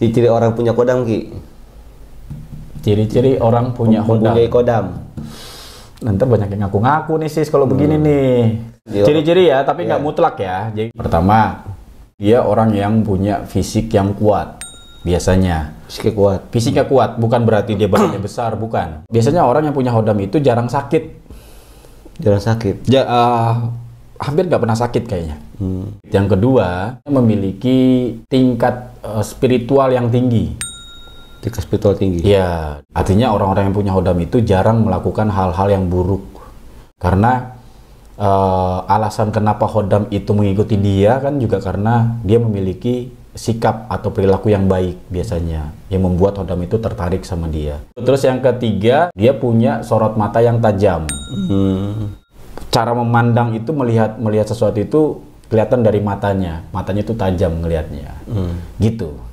Ciri-ciri orang punya kodam Ki. Ciri-ciri orang punya kodam. kodam. Nanti banyak yang ngaku-ngaku nih sis kalau hmm. begini nih. Iya. Ciri-ciri ya, tapi nggak yeah. mutlak ya. Jadi pertama, dia orang yang punya fisik yang kuat biasanya. Fisiknya kuat. Fisiknya hmm. kuat, bukan berarti dia badannya besar, bukan. Biasanya orang yang punya hodam itu jarang sakit. Jarang sakit. Ja, uh, hampir nggak pernah sakit kayaknya. Hmm. Yang kedua, memiliki tingkat uh, spiritual yang tinggi. Tingkat spiritual tinggi. Iya, artinya orang-orang yang punya hodam itu jarang melakukan hal-hal yang buruk. Karena uh, alasan kenapa hodam itu mengikuti dia kan juga karena dia memiliki sikap atau perilaku yang baik biasanya yang membuat Hodam itu tertarik sama dia. Terus yang ketiga, dia punya sorot mata yang tajam. Hmm cara memandang itu melihat melihat sesuatu itu kelihatan dari matanya matanya itu tajam ngelihatnya hmm. gitu